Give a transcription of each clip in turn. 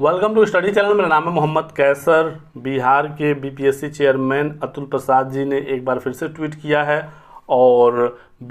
welcome to study channel मेरा नाम है मोहम्मद कैसर बिहार के बीपीएससी चेयरमैन अतुल प्रसाद जी ने एक बार फिर से ट्वीट किया है और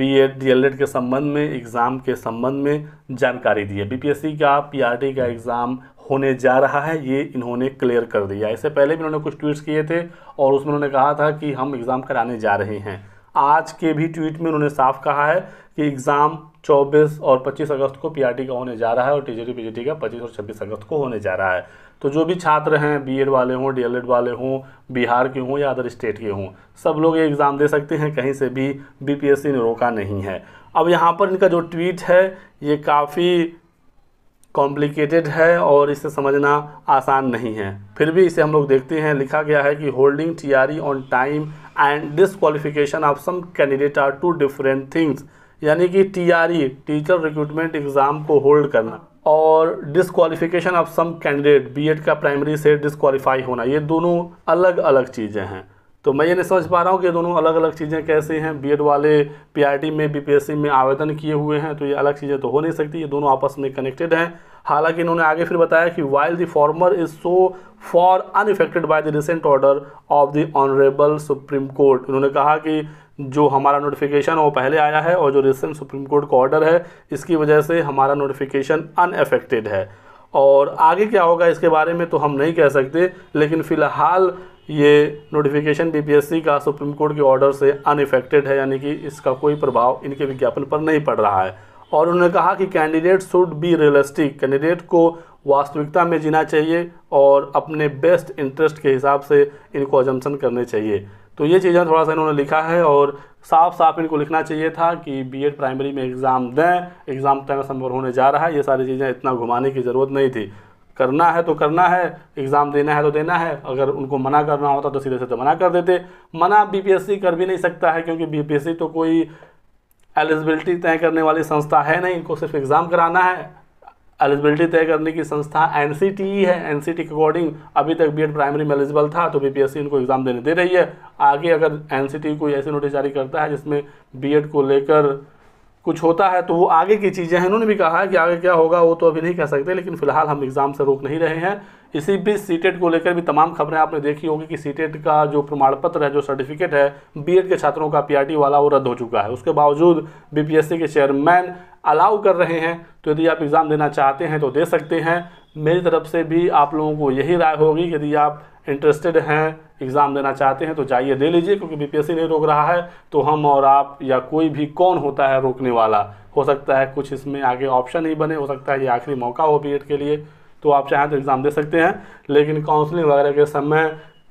बीएड डीएलएड e के संबंध में एग्ज़ाम के संबंध में जानकारी दी है बीपीएससी का पीआरटी का एग्ज़ाम होने जा रहा है ये इन्होंने क्लियर कर दिया इससे पहले भी उन्होंने कुछ ट्वीट्स किए थे और उसमें उन्होंने कहा था कि हम एग्ज़ाम कराने जा रहे हैं आज के भी ट्वीट में उन्होंने साफ कहा है कि एग्ज़ाम 24 और 25 अगस्त को पीआरटी का होने जा रहा है और टीजीटी पीजीटी का 25 और 26 अगस्त को होने जा रहा है तो जो भी छात्र हैं बीएड वाले हों डीएलएड वाले हों बिहार के हों या अदर स्टेट के हों सब लोग ये एग्ज़ाम दे सकते हैं कहीं से भी बीपीएससी ने रोका नहीं है अब यहाँ पर इनका जो ट्वीट है ये काफ़ी कॉम्प्लिकेटेड है और इसे समझना आसान नहीं है फिर भी इसे हम लोग देखते हैं लिखा गया है कि holding T on time and disqualification of some candidate are two different things यानी कि टीआरई टीचर रिक्रूटमेंट एग्ज़ाम को होल्ड करना और disqualification of some candidate BEd का प्राइमरी से डिसक्वालीफाई होना ये दोनों अलग अलग चीज़ें हैं तो मैं ये नहीं समझ पा रहा हूँ कि दोनों अलग अलग चीज़ें कैसे हैं बीएड वाले पीआईटी में बीपीएससी में आवेदन किए हुए हैं तो ये अलग चीज़ें तो हो नहीं सकती ये दोनों आपस में कनेक्टेड हैं हालांकि इन्होंने आगे फिर बताया कि while the former is so far unaffected by the recent order of the honourable Supreme Court इन्होंने कहा कि जो हमारा नोटिफिकेशन वो पहले आया है और जो रिसेंट सुप्रीम कोर्ट का ऑर्डर है इसकी वजह से हमारा नोटिफिकेशन अनएफेक्टेड है और आगे क्या होगा इसके बारे में तो हम नहीं कह सकते लेकिन फ़िलहाल ये नोटिफिकेशन बीपीएससी का सुप्रीम कोर्ट के ऑर्डर से अनइफेक्टेड है यानी कि इसका कोई प्रभाव इनके विज्ञापन पर नहीं पड़ रहा है और उन्होंने कहा कि candidate should be realistic candidate को वास्तविकता में जीना चाहिए और अपने बेस्ट इंटरेस्ट के हिसाब से इनको अजम्पन करने चाहिए तो ये चीज़ें थोड़ा सा इन्होंने लिखा है और साफ साफ इनको लिखना चाहिए था कि बीएड प्राइमरी में एग्ज़ाम दें एग्ज़ाम टाइम संभव होने जा रहा है ये सारी चीज़ें इतना घुमाने की ज़रूरत नहीं थी करना है तो करना है एग्ज़ाम देना है तो देना है अगर उनको मना करना होता तो सीधे से तो मना कर देते मना बीपीएससी कर भी नहीं सकता है क्योंकि बीपीएससी तो कोई एलिजिबिलिटी तय करने वाली संस्था है नहीं इनको सिर्फ एग्ज़ाम कराना है एलिजिबिलिटी तय करने की संस्था एन e है एन e के अकॉर्डिंग अभी तक बी प्राइमरी में एलिजिबल था तो बी इनको एग्ज़ाम देने दे रही है आगे अगर एन e कोई ऐसे नोटिस जारी करता है जिसमें बी को लेकर कुछ होता है तो वो आगे की चीज़ें हैं उन्होंने भी कहा है कि आगे क्या होगा वो तो अभी नहीं कह सकते लेकिन फिलहाल हम एग्ज़ाम से रोक नहीं रहे हैं इसी बीच सी e को लेकर भी तमाम खबरें आपने देखी होगी कि सी e का जो प्रमाण पत्र है जो सर्टिफिकेट है बीएड के छात्रों का पीआरटी वाला वो रद्द हो चुका है उसके बावजूद बीपीएससी के चेयरमैन अलाउ कर रहे हैं तो यदि आप एग्ज़ाम देना चाहते हैं तो दे सकते हैं मेरी तरफ से भी आप लोगों को यही राय होगी यदि आप इंटरेस्टेड हैं एग्ज़ाम देना चाहते हैं तो जाइए दे लीजिए क्योंकि बीपीएससी नहीं रोक रहा है तो हम और आप या कोई भी कौन होता है रोकने वाला हो सकता है कुछ इसमें आगे ऑप्शन ही बने हो सकता है ये आखिरी मौका हो बी के लिए तो आप चाहें तो एग्ज़ाम दे सकते हैं लेकिन काउंसलिंग वगैरह के समय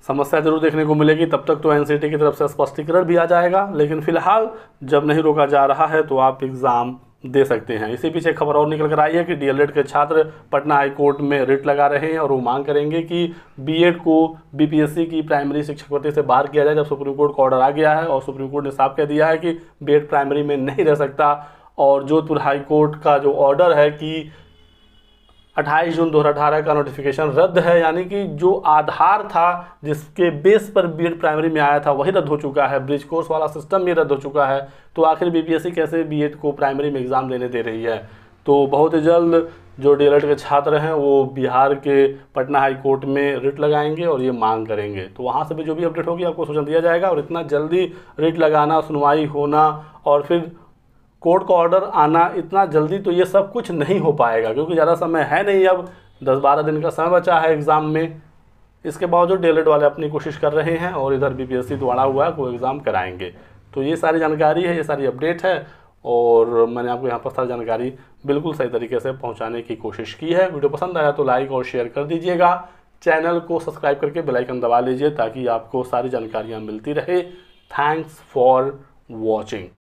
समस्या जरूर देखने को मिलेगी तब तक तो एन की तरफ से स्पष्टीकरण भी आ जाएगा लेकिन फ़िलहाल जब नहीं रोका जा रहा है तो आप एग्ज़ाम दे सकते हैं इसी पीछे खबर और निकल कर आई है कि डीएलएड के छात्र पटना हाई कोर्ट में रिट लगा रहे हैं और वो मांग करेंगे कि बीएड को बीपीएससी की प्राइमरी शिक्षक भर्ती से बाहर किया जाए जब सुप्रीम कोर्ट का ऑर्डर आ गया है और सुप्रीम कोर्ट ने साफ कह दिया है कि बीएड प्राइमरी में नहीं रह सकता और जोधपुर हाईकोर्ट का जो ऑर्डर है कि 28 जून 2018 का नोटिफिकेशन रद्द है यानी कि जो आधार था जिसके बेस पर बी प्राइमरी में आया था वही रद्द हो चुका है ब्रिज कोर्स वाला सिस्टम भी रद्द हो चुका है तो आखिर बीपीएससी e कैसे बी को प्राइमरी में एग्ज़ाम देने दे रही है तो बहुत ही जल्द जो डी के छात्र हैं वो बिहार के पटना हाई कोर्ट में रिट लगाएंगे और ये मांग करेंगे तो वहाँ से भी जो भी अपडेट होगी आपको सूचना दिया जाएगा और इतना जल्दी रिट लगाना सुनवाई होना और फिर कोर्ट का ऑर्डर आना इतना जल्दी तो ये सब कुछ नहीं हो पाएगा क्योंकि ज़्यादा समय है नहीं अब दस बारह दिन का समय बचा है एग्ज़ाम में इसके बावजूद डेलेट वाले अपनी कोशिश कर रहे हैं और इधर बी तो हुआ है वो एग्ज़ाम कराएंगे तो ये सारी जानकारी है ये सारी अपडेट है और मैंने आपको यहाँ पर सारी जानकारी बिल्कुल सही तरीके से पहुँचाने की कोशिश की है वीडियो पसंद आया तो लाइक और शेयर कर दीजिएगा चैनल को सब्सक्राइब करके बेलाइकन दबा लीजिए ताकि आपको सारी जानकारियाँ मिलती रहे थैंक्स फॉर वॉचिंग